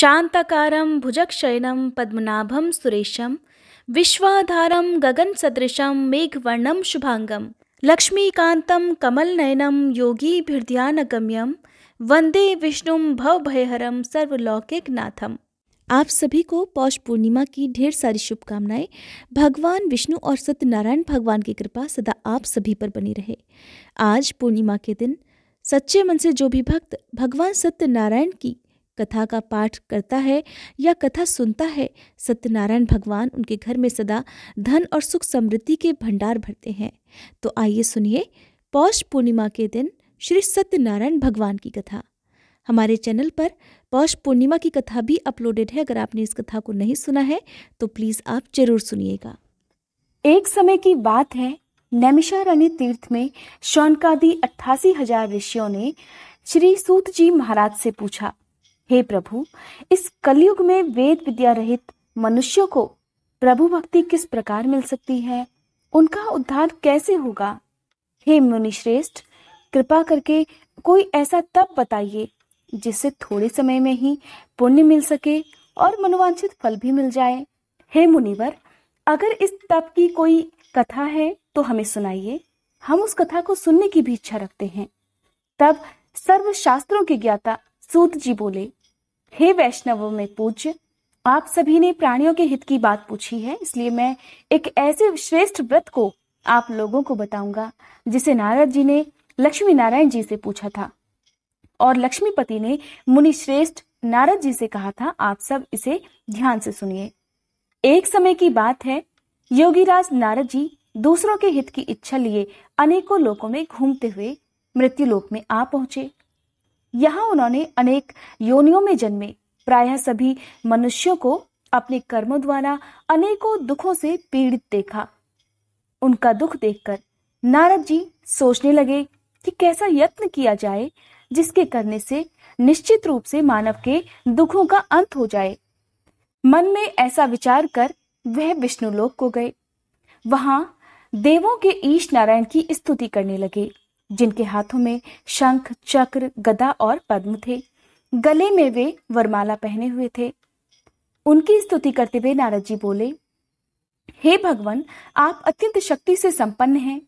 शान्तकारं भुजक्षयनं पद्मनाभं सुरेशं विश्वाधारं गगनसदृशं मेघवर्णं शुभाङ्गं लक्ष्मीकान्तं कमलनयनं योगीभिर्ध्यानगम्यं वंदे विष्णु भवभयहरम सर्वलौकिक नाथम आप सभी को पौष पूर्णिमा की ढेर सारी शुभकामनाएं भगवान विष्णु और सत्यनारायण भगवान की कृपा सदा आप सभी पर बनी रहे आज पूर्णिमा के दिन सच्चे मन से जो भी भक्त भगवान सत्यनारायण की कथा का पाठ करता है या कथा सुनता है सत्यनारायण भगवान उनके घर में सदा धन और सुख समृद्धि के भंडार भरते हैं तो आइए सुनिए पौष पूर्णिमा के दिन श्री सत्यनारायण भगवान की कथा हमारे चैनल पर पौष पूर्णिमा की कथा भी अपलोडेड है अगर आपने इस कथा को नहीं सुना है तो प्लीज आप जरूर सुनिएगा एक समय की बात है रानी तीर्थ में शौनकादि अट्ठासी हजार ऋषियों ने श्री सूत जी महाराज से पूछा हे प्रभु इस कलयुग में वेद विद्या रहित मनुष्यों को प्रभु भक्ति किस प्रकार मिल सकती है उनका उद्धार कैसे होगा हे मुनिश्रेष्ठ कृपा करके कोई ऐसा तप बताइए जिससे थोड़े समय में ही पुण्य मिल सके और मनोवांछित फल भी मिल जाए हे मुनिवर अगर इस तप की कोई कथा है तो हमें सुनाइए हम उस कथा को सुनने की भी इच्छा रखते हैं तब सर्व शास्त्रों के ज्ञाता सूत जी बोले हे वैष्णवों में पूज्य आप सभी ने प्राणियों के हित की बात पूछी है इसलिए मैं एक ऐसे श्रेष्ठ व्रत को आप लोगों को बताऊंगा जिसे नारद जी ने लक्ष्मी नारायण जी से पूछा था और लक्ष्मीपति ने मुनि श्रेष्ठ नारद जी से कहा था आप सब इसे ध्यान से सुनिए एक समय की बात है योगीराज नारद जी दूसरों के हित की इच्छा लिए अनेकों लोकों में घूमते हुए मृत्यु लोक में आ पहुंचे यहाँ उन्होंने अनेक योनियों में जन्मे प्रायः सभी मनुष्यों को अपने कर्मों द्वारा अनेकों दुखों से पीड़ित देखा उनका दुख देखकर नारद जी सोचने लगे कि कैसा यत्न किया जाए जिसके करने से निश्चित रूप से मानव के दुखों का अंत हो जाए मन में ऐसा विचार कर वह विष्णुलोक को गए वहां देवों के ईश नारायण की स्तुति करने लगे जिनके हाथों में शंख चक्र गदा और पद्म थे गले में वे वरमाला पहने हुए थे उनकी स्तुति करते हुए नारद जी बोले हे भगवान आप अत्यंत शक्ति से संपन्न हैं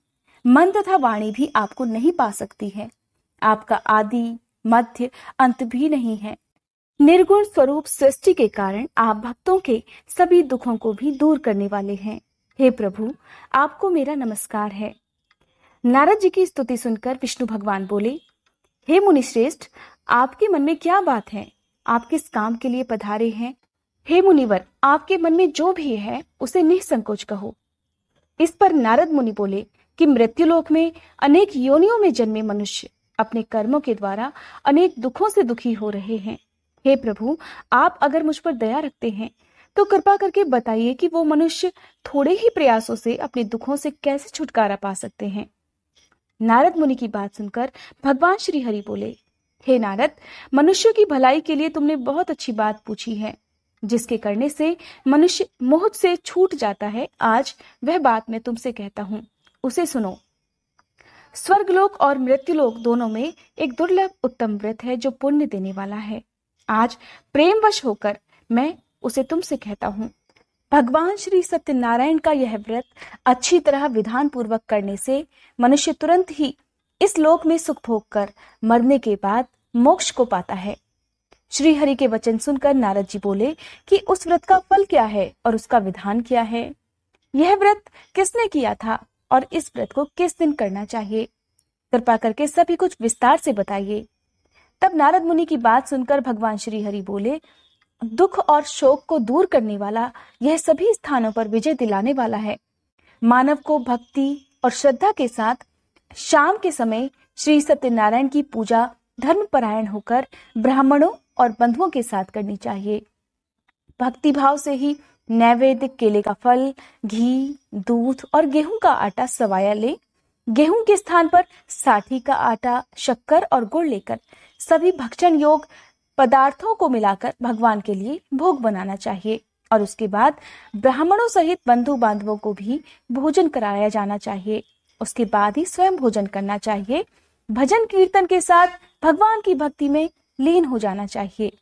मन तथा वाणी भी आपको नहीं पा सकती है आपका आदि मध्य अंत भी नहीं है निर्गुण स्वरूप सृष्टि के कारण आप भक्तों के सभी दुखों को भी दूर करने वाले हैं हे प्रभु आपको मेरा नमस्कार है नारद जी की स्तुति सुनकर विष्णु भगवान बोले हे मुनिश्रेष्ठ आपके मन में क्या बात है आप किस काम के लिए पधारे हैं हे मुनिवर आपके मन में जो भी है उसे निसंकोच कहो इस पर नारद मुनि बोले कि मृत्युलोक में अनेक योनियों में जन्मे मनुष्य अपने कर्मों के द्वारा अनेक दुखों से दुखी हो रहे हैं हे प्रभु आप अगर मुझ पर दया रखते हैं तो कृपा करके बताइए कि वो मनुष्य थोड़े ही प्रयासों से अपने दुखों से कैसे छुटकारा पा सकते हैं नारद मुनि की बात सुनकर भगवान श्री हरि बोले हे नारद मनुष्य की भलाई के लिए तुमने बहुत अच्छी बात पूछी है जिसके करने से मनुष्य मोह से छूट जाता है आज वह बात मैं तुमसे कहता हूँ उसे सुनो स्वर्गलोक और मृत्युलोक दोनों में एक दुर्लभ उत्तम व्रत है जो पुण्य देने वाला है आज प्रेमवश होकर मैं उसे तुमसे कहता हूँ भगवान श्री सत्यनारायण का यह व्रत अच्छी तरह विधान पूर्वक करने से मनुष्य तुरंत ही इस लोक में सुख भोग कर मरने के बाद मोक्ष को पाता है श्री हरि के वचन सुनकर नारद जी बोले कि उस व्रत का फल क्या है और उसका विधान क्या है यह व्रत किसने किया था और इस व्रत को किस दिन करना चाहिए कृपा करके सभी कुछ विस्तार से बताइए तब नारद मुनि की बात सुनकर भगवान श्री हरि बोले दुख और शोक को दूर करने वाला यह सभी स्थानों पर विजय दिलाने वाला है मानव को भक्ति और श्रद्धा के साथ शाम के समय श्री सत्यनारायण की पूजा धर्म परायण होकर ब्राह्मणों और बंधुओं के साथ करनी चाहिए भक्ति भाव से ही नैवेद्य केले का फल घी दूध और गेहूं का आटा सवाया ले गेहूं के स्थान पर साठी का आटा शक्कर और गुड़ लेकर सभी भक्षण योग पदार्थों को मिलाकर भगवान के लिए भोग बनाना चाहिए और उसके बाद ब्राह्मणों सहित बंधु बांधवों को भी भोजन कराया जाना चाहिए उसके बाद ही स्वयं भोजन करना चाहिए भजन कीर्तन के साथ भगवान की भक्ति में लीन हो जाना चाहिए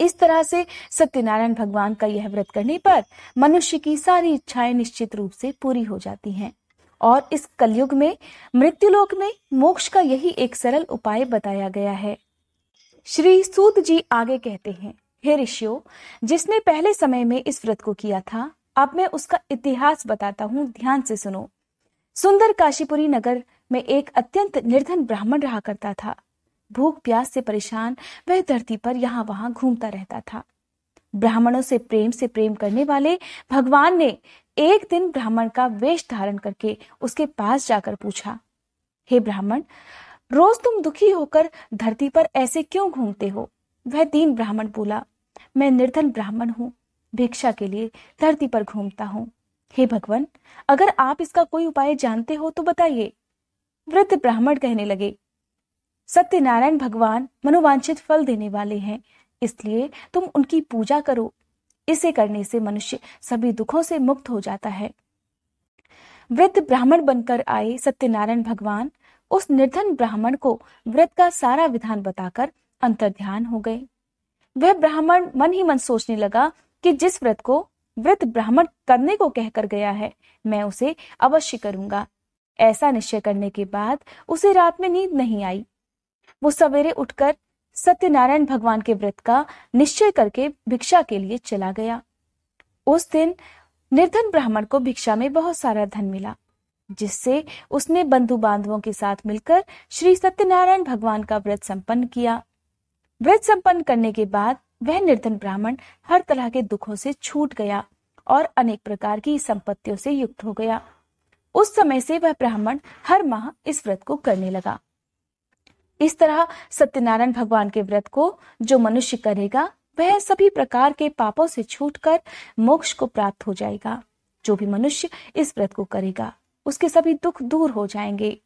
इस तरह से सत्यनारायण भगवान का यह व्रत करने पर मनुष्य की सारी इच्छाएं निश्चित रूप से पूरी हो जाती हैं और इस कलयुग में मृत्युलोक में मोक्ष का यही एक सरल उपाय बताया गया है श्री सूत जी आगे कहते हैं हे ऋषियों जिसने पहले समय में इस व्रत को किया था अब मैं उसका इतिहास बताता हूँ ध्यान से सुनो सुंदर काशीपुरी नगर में एक अत्यंत निर्धन ब्राह्मण रहा करता था भूख प्यास से परेशान वह धरती पर यहाँ वहां घूमता रहता था ब्राह्मणों से प्रेम से प्रेम करने वाले भगवान ने एक दिन ब्राह्मण का वेश धारण करके उसके पास जाकर पूछा हे ब्राह्मण रोज तुम दुखी होकर धरती पर ऐसे क्यों घूमते हो वह दीन ब्राह्मण बोला मैं निर्धन ब्राह्मण हूँ भिक्षा के लिए धरती पर घूमता हूँ हे भगवान अगर आप इसका कोई उपाय जानते हो तो बताइए वृद्ध ब्राह्मण कहने लगे सत्यनारायण भगवान मनोवांछित फल देने वाले हैं इसलिए तुम उनकी पूजा करो इसे करने से मनुष्य सभी दुखों से मुक्त हो जाता है वृद्ध ब्राह्मण बनकर आए सत्यनारायण भगवान उस निर्धन ब्राह्मण को व्रत का सारा विधान बताकर अंतर ध्यान हो गए वह ब्राह्मण मन ही मन सोचने लगा कि जिस व्रत को व्रत ब्राह्मण करने को कहकर गया है मैं उसे अवश्य करूंगा ऐसा निश्चय करने के बाद उसे रात में नींद नहीं आई वो सवेरे उठकर सत्यनारायण भगवान के व्रत का निश्चय करके भिक्षा के लिए चला गया उस दिन निर्धन ब्राह्मण को भिक्षा में बहुत सारा धन मिला जिससे उसने बंधु बांधवों के साथ मिलकर श्री सत्यनारायण भगवान का व्रत संपन्न किया व्रत संपन्न करने के बाद वह निर्धन ब्राह्मण हर तरह के दुखों से छूट गया और अनेक प्रकार की संपत्तियों से युक्त हो गया उस समय से वह ब्राह्मण हर माह इस व्रत को करने लगा इस तरह सत्यनारायण भगवान के व्रत को जो मनुष्य करेगा वह सभी प्रकार के पापों से छूटकर मोक्ष को प्राप्त हो जाएगा जो भी मनुष्य इस व्रत को करेगा उसके सभी दुख दूर हो जाएंगे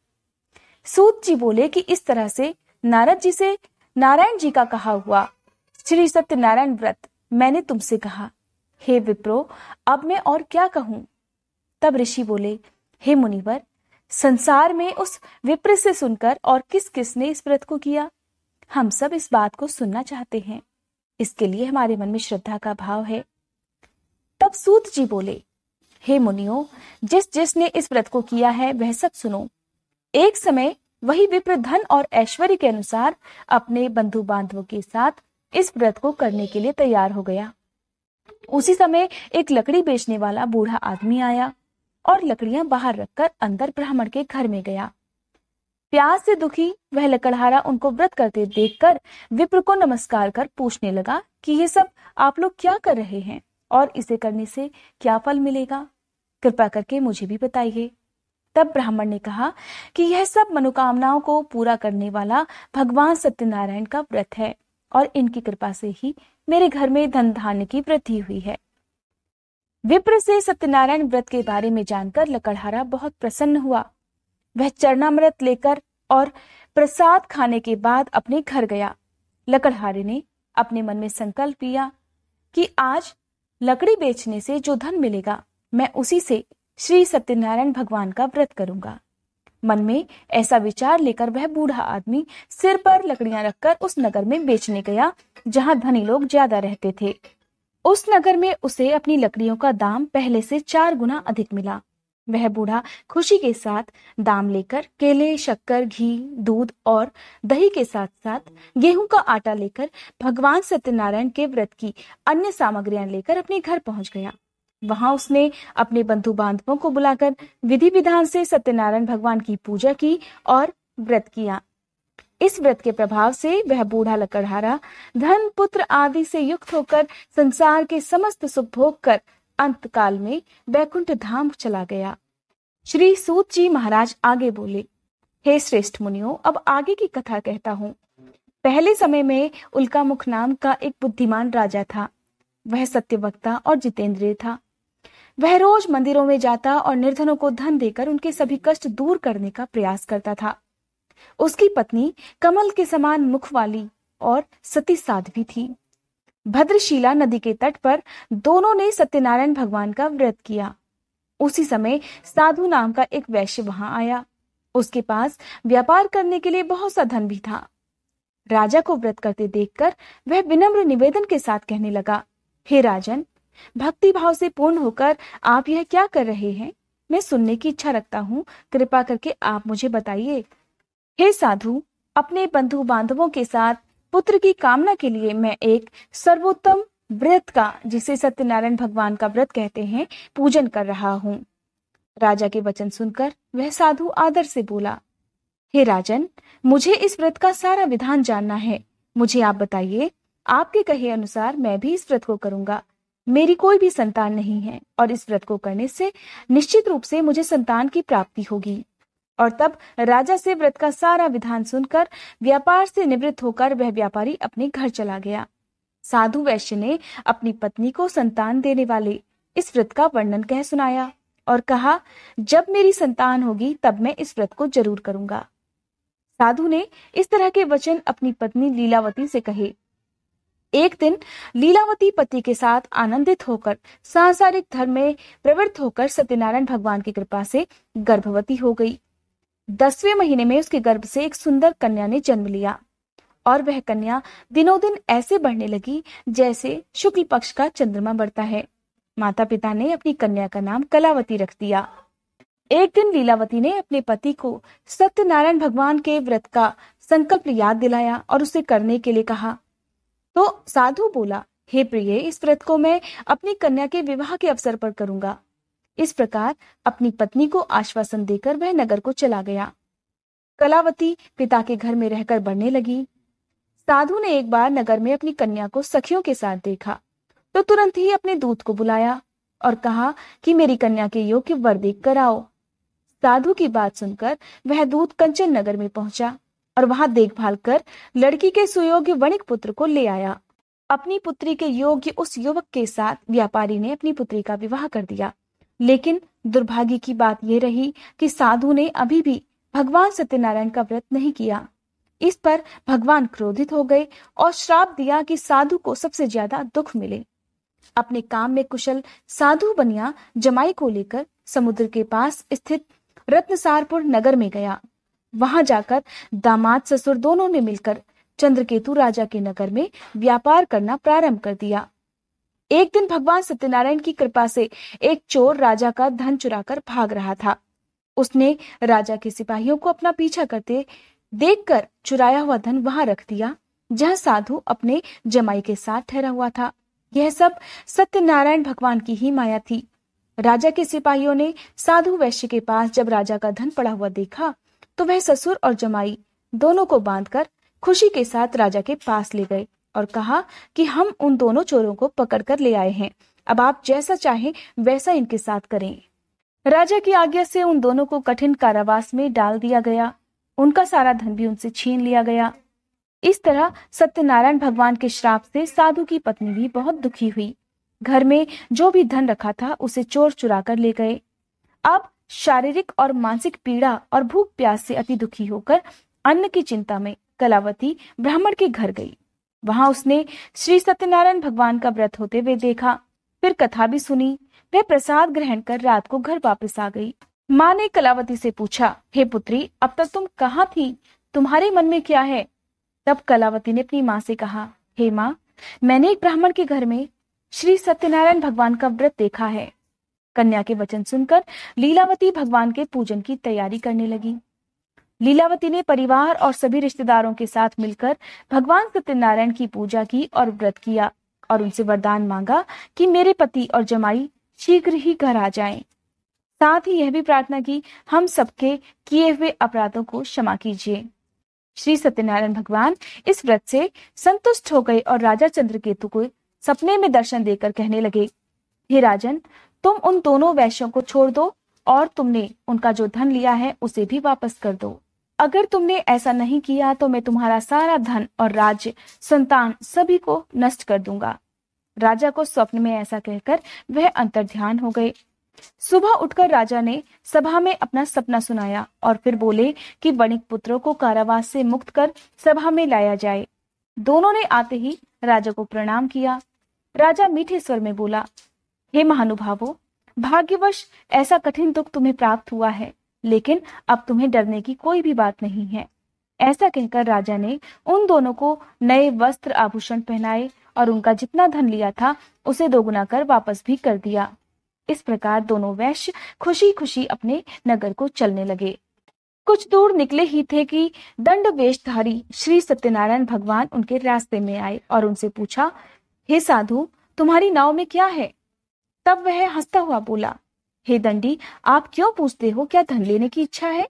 सूत जी बोले कि इस तरह से नारद जी से नारायण जी का कहा हुआ श्री सत्यनारायण व्रत मैंने तुमसे कहा हे विप्रो अब मैं और क्या कहूं तब ऋषि बोले हे मुनिवर संसार में उस विप्र से सुनकर और किस किसने इस व्रत को किया हम सब इस बात को सुनना चाहते हैं इसके लिए हमारे मन में श्रद्धा का भाव है तब सूत जी बोले हे मुनियो जिस जिसने इस व्रत को किया है वह सब सुनो एक समय वही विप्र धन और ऐश्वर्य के अनुसार अपने बंधु बांधवों के साथ इस व्रत को करने के लिए तैयार हो गया उसी समय एक लकड़ी बेचने वाला बूढ़ा आदमी आया और लकड़ियां बाहर रखकर अंदर ब्राह्मण के घर में गया प्यास से दुखी वह लकड़हारा उनको व्रत करते देखकर विप्र को नमस्कार कर पूछने लगा कि ये सब आप लोग क्या कर रहे हैं और इसे करने से क्या फल मिलेगा कृपा करके मुझे भी बताइए तब ब्राह्मण ने कहा कि यह सब मनोकामनाओं को पूरा करने वाला भगवान सत्यनारायण का व्रत है और इनकी कृपा से ही मेरे घर में धन धान्य की वृद्धि हुई है विप्र से सत्यनारायण व्रत के बारे में जानकर लकड़हारा बहुत प्रसन्न हुआ वह चरणामृत लेकर और प्रसाद खाने के बाद अपने घर गया लकड़हारे ने अपने मन में संकल्प लिया कि आज लकड़ी बेचने से जो धन मिलेगा मैं उसी से श्री सत्यनारायण भगवान का व्रत करूंगा मन में ऐसा विचार लेकर वह बूढ़ा आदमी सिर पर लकड़ियां रखकर उस नगर में बेचने गया जहां धनी लोग ज्यादा रहते थे उस नगर में उसे अपनी लकड़ियों का दाम पहले से चार गुना अधिक मिला वह बूढ़ा खुशी के साथ दाम लेकर केले शक्कर घी दूध और दही के साथ साथ गेहूं का आटा लेकर भगवान सत्यनारायण के व्रत की अन्य सामग्रियां लेकर अपने घर पहुंच गया वहां उसने अपने बंधु बांधवों को बुलाकर विधि विधान से सत्यनारायण भगवान की पूजा की और व्रत किया इस व्रत के प्रभाव से वह बूढ़ा लकड़हारा धन पुत्र आदि से युक्त होकर संसार के समस्त सुख भोग कर अंतकाल में बैकुंठ धाम चला गया श्री सूत जी महाराज आगे बोले हे श्रेष्ठ मुनियो अब आगे की कथा कहता हूँ पहले समय में उल्का मुख नाम का एक बुद्धिमान राजा था वह सत्यवक्ता और जितेंद्रिय था वह रोज मंदिरों में जाता और निर्धनों को धन देकर उनके सभी कष्ट दूर करने का प्रयास करता था उसकी पत्नी कमल के समान मुख वाली और सती साध्वी थी भद्रशिला नदी के तट पर दोनों ने सत्यनारायण भगवान का व्रत किया उसी समय साधु नाम का एक वैश्य वहां आया उसके पास व्यापार करने के लिए बहुत सा धन भी था राजा को व्रत करते देखकर वह विनम्र निवेदन के साथ कहने लगा हे राजन भक्ति भाव से पूर्ण होकर आप यह क्या कर रहे हैं मैं सुनने की इच्छा रखता हूँ कृपा करके आप मुझे बताइए हे साधु अपने बंधु बांधवों के साथ पुत्र की कामना के लिए मैं एक सर्वोत्तम व्रत का जिसे सत्यनारायण भगवान का व्रत कहते हैं पूजन कर रहा हूँ राजा के वचन सुनकर वह साधु आदर से बोला हे राजन मुझे इस व्रत का सारा विधान जानना है मुझे आप बताइए आपके कहे अनुसार मैं भी इस व्रत को करूंगा मेरी कोई भी संतान नहीं है और इस व्रत को करने से निश्चित रूप से मुझे संतान की प्राप्ति होगी और तब राजा से व्रत का सारा विधान सुनकर व्यापार से निवृत्त होकर वह व्यापारी अपने घर चला गया साधु वैश्य ने अपनी पत्नी को संतान देने वाले इस व्रत का वर्णन कह सुनाया और कहा जब मेरी संतान होगी तब मैं इस व्रत को जरूर करूंगा साधु ने इस तरह के वचन अपनी पत्नी लीलावती से कहे एक दिन लीलावती पति के साथ आनंदित होकर सांसारिक धर्म में प्रवृत्त होकर सत्यनारायण भगवान की कृपा से गर्भवती हो गई दसवें महीने में उसके गर्भ से एक सुंदर कन्या ने जन्म लिया और वह कन्या दिनों दिन ऐसे बढ़ने लगी जैसे शुक्ल पक्ष का चंद्रमा बढ़ता है माता पिता ने अपनी कन्या का नाम कलावती रख दिया एक दिन लीलावती ने अपने पति को सत्यनारायण भगवान के व्रत का संकल्प याद दिलाया और उसे करने के लिए कहा तो साधु बोला हे प्रिय इस व्रत को मैं अपनी कन्या के विवाह के अवसर पर करूंगा इस प्रकार अपनी पत्नी को आश्वासन देकर वह नगर को चला गया कलावती पिता के घर में रहकर बढ़ने लगी साधु ने एक बार नगर में अपनी कन्या को सखियों के साथ देखा तो तुरंत ही अपने दूत को बुलाया और कहा कि मेरी कन्या के योग्य वर देख कर आओ साधु की बात सुनकर वह दूत कंचन नगर में पहुंचा और वहां देखभाल कर लड़की के सुयोग्य वणिक पुत्र को ले आया अपनी पुत्री के योग्य उस युवक के साथ व्यापारी ने अपनी पुत्री का विवाह कर दिया लेकिन दुर्भाग्य की बात यह रही कि साधु ने अभी भी भगवान सत्यनारायण का व्रत नहीं किया इस पर भगवान क्रोधित हो गए और श्राप दिया कि साधु को सबसे ज्यादा दुख मिले अपने काम में कुशल साधु बनिया जमाई को लेकर समुद्र के पास स्थित रत्नसारपुर नगर में गया वहां जाकर दामाद ससुर दोनों ने मिलकर चंद्रकेतु राजा के नगर में व्यापार करना प्रारंभ कर दिया एक दिन भगवान सत्यनारायण की कृपा से एक चोर राजा का धन चुराकर भाग रहा था उसने राजा के सिपाहियों को अपना पीछा करते देखकर चुराया हुआ धन वहां रख दिया जहां साधु अपने जमाई के साथ ठहरा हुआ था यह सब सत्यनारायण भगवान की ही माया थी राजा के सिपाहियों ने साधु वैश्य के पास जब राजा का धन पड़ा हुआ देखा तो वह ससुर और जमाई दोनों को बांधकर खुशी के साथ राजा के पास ले गए और कहा कि हम उन दोनों चोरों को पकड़कर ले आए हैं अब आप जैसा चाहें वैसा इनके साथ करें राजा की आज्ञा से उन दोनों को कठिन कारावास में डाल दिया गया उनका सारा धन भी उनसे छीन लिया गया इस तरह सत्यनारायण भगवान के श्राप से साधु की पत्नी भी बहुत दुखी हुई घर में जो भी धन रखा था उसे चोर चुरा कर ले गए अब शारीरिक और मानसिक पीड़ा और भूख प्यास से अति दुखी होकर अन्न की चिंता में कलावती ब्राह्मण के घर गई वहां उसने श्री सत्यनारायण भगवान का व्रत होते हुए देखा फिर कथा भी सुनी वह प्रसाद ग्रहण कर रात को घर वापस आ गई माँ ने कलावती से पूछा हे hey पुत्री अब तक तुम कहा थी तुम्हारे मन में क्या है तब कलावती ने अपनी माँ से कहा हे hey माँ मैंने एक ब्राह्मण के घर में श्री सत्यनारायण भगवान का व्रत देखा है कन्या के वचन सुनकर लीलावती भगवान के पूजन की तैयारी करने लगी लीलावती ने परिवार और सभी रिश्तेदारों के साथ मिलकर भगवान सत्यनारायण की पूजा की और व्रत किया और उनसे वरदान मांगा कि मेरे पति और जमाई शीघ्र ही घर आ जाएं। साथ ही यह भी प्रार्थना की हम सबके किए हुए अपराधों को क्षमा कीजिए श्री सत्यनारायण भगवान इस व्रत से संतुष्ट हो गए और राजा चंद्रकेतु को सपने में दर्शन देकर कहने लगे हे राजन तुम उन दोनों वैश्यों को छोड़ दो और तुमने उनका जो धन लिया है उसे भी वापस कर दो अगर तुमने ऐसा नहीं किया तो मैं तुम्हारा सारा धन और राज्य संतान सभी को नष्ट कर दूंगा राजा को स्वप्न में ऐसा कहकर वह अंतर ध्यान हो गए सुबह उठकर राजा ने सभा में अपना सपना सुनाया और फिर बोले कि वणिक पुत्रों को कारावास से मुक्त कर सभा में लाया जाए दोनों ने आते ही राजा को प्रणाम किया राजा मीठे स्वर में बोला हे महानुभावो भाग्यवश ऐसा कठिन दुख तुम्हें प्राप्त हुआ है लेकिन अब तुम्हें डरने की कोई भी बात नहीं है ऐसा कहकर राजा ने उन दोनों को नए वस्त्र आभूषण पहनाए और उनका जितना धन लिया था उसे दोगुना कर वापस भी कर दिया इस प्रकार दोनों वैश्य खुशी खुशी अपने नगर को चलने लगे कुछ दूर निकले ही थे कि दंड वेशधारी श्री सत्यनारायण भगवान उनके रास्ते में आए और उनसे पूछा हे साधु तुम्हारी नाव में क्या है तब वह हंसता हुआ बोला हे दंडी आप क्यों पूछते हो क्या धन लेने की इच्छा है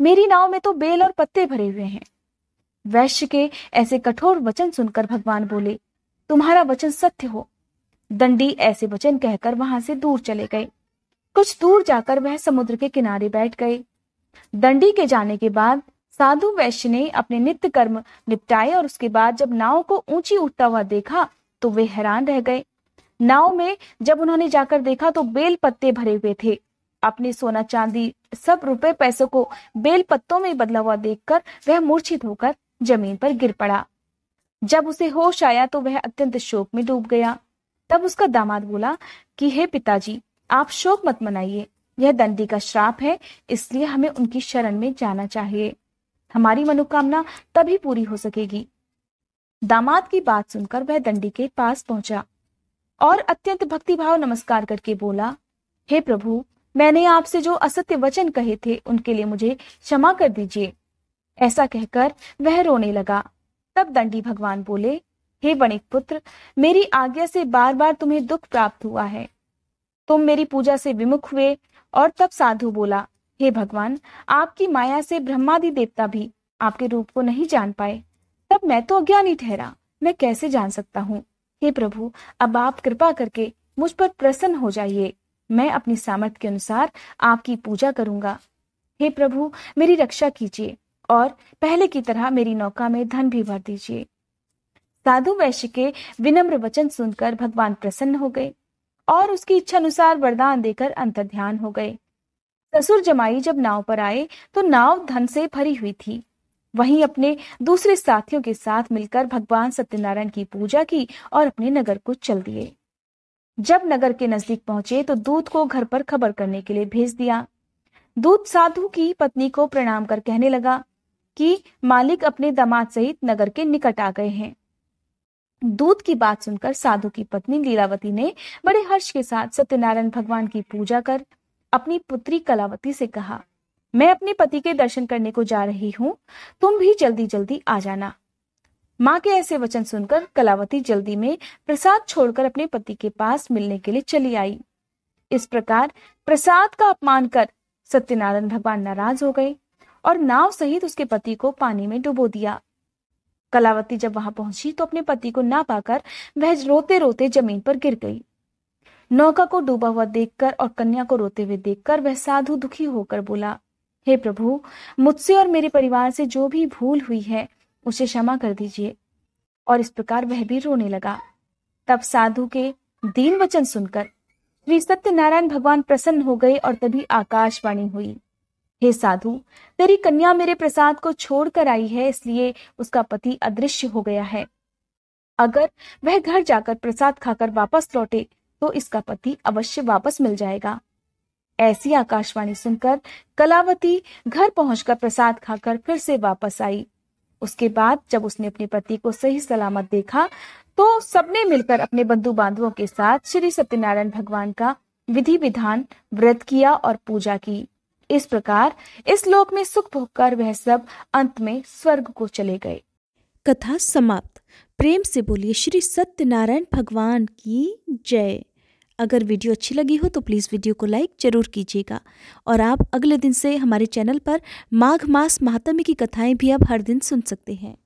मेरी नाव में तो बेल और पत्ते भरे हुए हैं वैश्य के ऐसे कठोर वचन सुनकर भगवान बोले तुम्हारा वचन सत्य हो दंडी ऐसे वचन कहकर वहां से दूर चले गए कुछ दूर जाकर वह समुद्र के किनारे बैठ गए दंडी के जाने के बाद साधु वैश्य ने अपने नित्य कर्म निपटाए और उसके बाद जब नाव को ऊंची उठता हुआ देखा तो वे हैरान रह गए नाव में जब उन्होंने जाकर देखा तो बेल पत्ते भरे हुए थे अपने सोना चांदी सब रुपए पैसों को बेल पत्तों में बदला हुआ देखकर वह मूर्छित होकर जमीन पर गिर पड़ा जब उसे होश आया तो वह अत्यंत शोक में डूब गया तब उसका दामाद बोला कि हे पिताजी आप शोक मत मनाइए यह दंडी का श्राप है इसलिए हमें उनकी शरण में जाना चाहिए हमारी मनोकामना तभी पूरी हो सकेगी दामाद की बात सुनकर वह दंडी के पास पहुंचा और अत्यंत भक्तिभाव नमस्कार करके बोला हे hey प्रभु मैंने आपसे जो असत्य वचन कहे थे उनके लिए मुझे क्षमा कर दीजिए ऐसा कहकर वह रोने लगा तब दंडी भगवान बोले हे वणिक पुत्र मेरी आज्ञा से बार बार तुम्हें दुख प्राप्त हुआ है तुम मेरी पूजा से विमुख हुए और तब साधु बोला हे भगवान आपकी माया से ब्रह्मादि देवता भी आपके रूप को नहीं जान पाए तब मैं तो अज्ञानी ठहरा मैं कैसे जान सकता हूँ हे प्रभु अब आप कृपा करके मुझ पर प्रसन्न हो जाइए मैं अपनी सामर्थ्य के अनुसार आपकी पूजा करूंगा हे प्रभु मेरी रक्षा कीजिए और पहले की तरह मेरी नौका में धन भी भर दीजिए साधु वैश्य के विनम्र वचन सुनकर भगवान प्रसन्न हो गए और उसकी इच्छा अनुसार वरदान देकर अंतर ध्यान हो गए ससुर जमाई जब नाव पर आए तो नाव धन से भरी हुई थी वहीं अपने दूसरे साथियों के साथ मिलकर भगवान सत्यनारायण की पूजा की और अपने नगर को चल दिए जब नगर के नजदीक पहुंचे तो दूध को घर पर खबर करने के लिए भेज दिया दूध साधु की पत्नी को प्रणाम कर कहने लगा कि मालिक अपने दामाद सहित नगर के निकट आ गए हैं दूध की बात सुनकर साधु की पत्नी लीलावती ने बड़े हर्ष के साथ सत्यनारायण भगवान की पूजा कर अपनी पुत्री कलावती से कहा मैं अपने पति के दर्शन करने को जा रही हूँ तुम भी जल्दी जल्दी आ जाना माँ के ऐसे वचन सुनकर कलावती जल्दी में प्रसाद छोड़कर अपने पति के पास मिलने के लिए चली आई इस प्रकार प्रसाद का अपमान कर सत्यनारायण भगवान नाराज हो गए और नाव सहित उसके पति को पानी में डुबो दिया कलावती जब वहां पहुंची तो अपने पति को ना पाकर वह रोते रोते जमीन पर गिर गई नौका को डूबा हुआ देखकर और कन्या को रोते हुए देखकर वह साधु दुखी होकर बोला हे प्रभु मुझसे और मेरे परिवार से जो भी भूल हुई है उसे क्षमा कर दीजिए और इस प्रकार वह भी रोने लगा तब साधु के दीन वचन सुनकर श्री सत्यनारायण भगवान प्रसन्न हो गए और तभी आकाशवाणी हुई हे साधु तेरी कन्या मेरे प्रसाद को छोड़कर आई है इसलिए उसका पति अदृश्य हो गया है अगर वह घर जाकर प्रसाद खाकर वापस लौटे तो इसका पति अवश्य वापस मिल जाएगा ऐसी आकाशवाणी सुनकर कलावती घर पहुंचकर प्रसाद खाकर फिर से वापस आई उसके बाद जब उसने अपने पति को सही सलामत देखा तो सबने मिलकर अपने बंधु बांधवों के साथ श्री सत्यनारायण भगवान का विधि विधान व्रत किया और पूजा की इस प्रकार इस लोक में सुख भोग कर वह सब अंत में स्वर्ग को चले गए कथा समाप्त प्रेम से बोलिए श्री सत्यनारायण भगवान की जय अगर वीडियो अच्छी लगी हो तो प्लीज़ वीडियो को लाइक ज़रूर कीजिएगा और आप अगले दिन से हमारे चैनल पर माघ मास महात्म्य की कथाएं भी आप हर दिन सुन सकते हैं